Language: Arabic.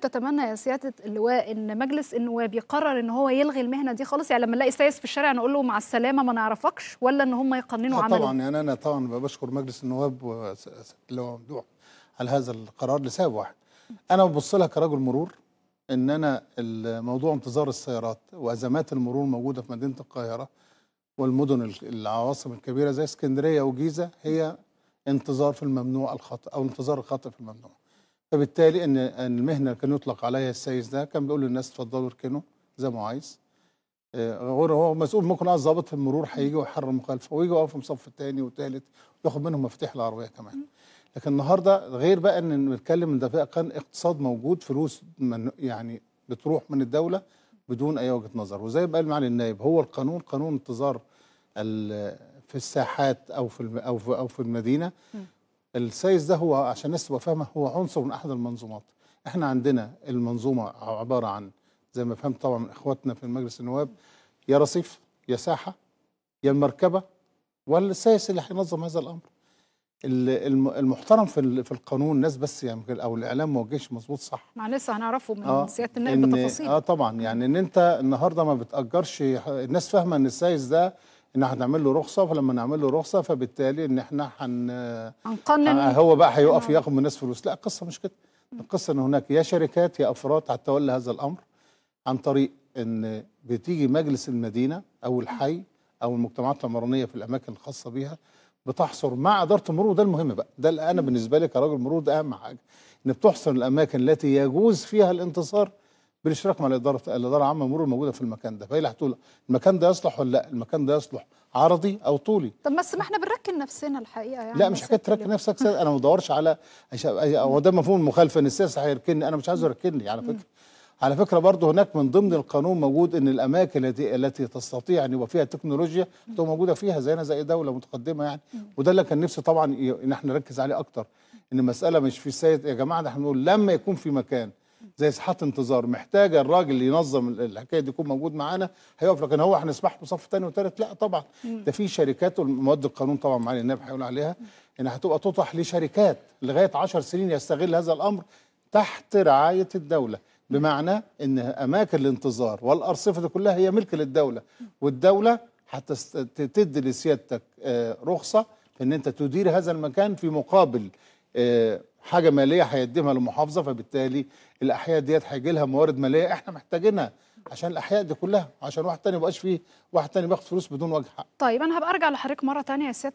تتمنى يا سياده اللواء ان مجلس النواب يقرر ان هو يلغي المهنه دي خالص يعني لما نلاقي سايس في الشارع نقول له مع السلامه ما نعرفكش ولا ان هم يقننوا آه عمله طبعا يعني انا طبعا بشكر مجلس النواب اللواء ممدوح على هذا القرار لسبب واحد انا ببص لها كرجل مرور ان انا موضوع انتظار السيارات وازمات المرور موجوده في مدينه القاهره والمدن العواصم الكبيره زي اسكندريه وجيزه هي انتظار في الممنوع الخطا او انتظار الخطا في الممنوع فبالتالي ان المهنه اللي كان يطلق عليها السيس ده كان بيقول للناس اتفضلوا اركنوا زي ما عايز آه، غير هو مسؤول ممكن اه ظابط المرور هيجي ويحرر المخالفه ويجي ويقف في الصف الثاني والثالث وياخد منهم مفاتيح العربيه كمان لكن النهارده غير بقى ان بنتكلم ان ده كان اقتصاد موجود فلوس من يعني بتروح من الدوله بدون اي وجهه نظر وزي ما قال معالي النائب هو القانون قانون انتظار في الساحات او في, أو في المدينه السايس ده هو عشان الناس تبقى فاهمه هو عنصر من احد المنظومات احنا عندنا المنظومه عباره عن زي ما فهمت طبعا من اخواتنا في المجلس النواب يا رصيف يا ساحه يا المركبه ولا السايس اللي هينظم هذا الامر المحترم في في القانون الناس بس يعني او الاعلام ما وجهش مظبوط صح لسه هنعرفه من آه سياده النائب بتفاصيل اه طبعا يعني ان انت النهارده ما بتاجرش الناس فاهمه ان السايس ده ان احنا هنعمل له رخصه فلما نعمل له رخصه فبالتالي ان احنا هن هنقنن آه، هو بقى هيقف ياخد من الناس فلوس لا القصه مش كده القصه ان هناك يا شركات يا افراد هتتولى هذا الامر عن طريق ان بتيجي مجلس المدينه او الحي او المجتمعات العمرانيه في الاماكن الخاصه بيها بتحصر مع اداره المرور وده المهم بقى ده اللي انا بالنسبه لي كراجل مرور ده اهم حاجه ان بتحصر الاماكن التي يجوز فيها الانتصار بالاشتراك مع الاداره الاداره العامه المرور الموجوده في المكان ده فهي اللي هتقول المكان ده يصلح ولا لا المكان ده يصلح عرضي او طولي طب بس ما احنا بنركن نفسنا الحقيقه يعني لا مش حكايه تركن نفسك سيد انا ما بدورش على هو ده مفهوم المخالفه ان السياسي هيركني انا مش عايزه يركني على فكره على فكره برضه هناك من ضمن القانون موجود ان الاماكن التي التي تستطيع ان يبقى فيها تكنولوجيا تبقى موجوده فيها زينا زي دوله متقدمه يعني وده اللي كان نفسي طبعا ان احنا نركز عليه اكتر ان المساله مش في السيد يا جماعه ده احنا بنقول لما يكون في مكان زي ساحات انتظار محتاجه الراجل اللي ينظم الحكايه دي يكون موجود معانا هيقف لكن هو هنسمح له صف ثاني وثالث لا طبعا ده في شركات والمواد القانون طبعا معالي النائب هيقول عليها ان هتبقى تطرح لشركات لغايه 10 سنين يستغل هذا الامر تحت رعايه الدوله بمعنى ان اماكن الانتظار والارصفه دي كلها هي ملك للدوله والدوله هتدي لسيادتك آه، رخصه ان انت تدير هذا المكان في مقابل آه، حاجه ماليه هيقدمها للمحافظه فبالتالي الاحياء ديت هيجي لها موارد ماليه احنا محتاجينها عشان الاحياء دي كلها عشان واحد تاني ما يبقاش فيه واحد تاني بياخد فلوس بدون وجه حق. طيب انا هبقى ارجع لحضرتك مره تانية يا سياده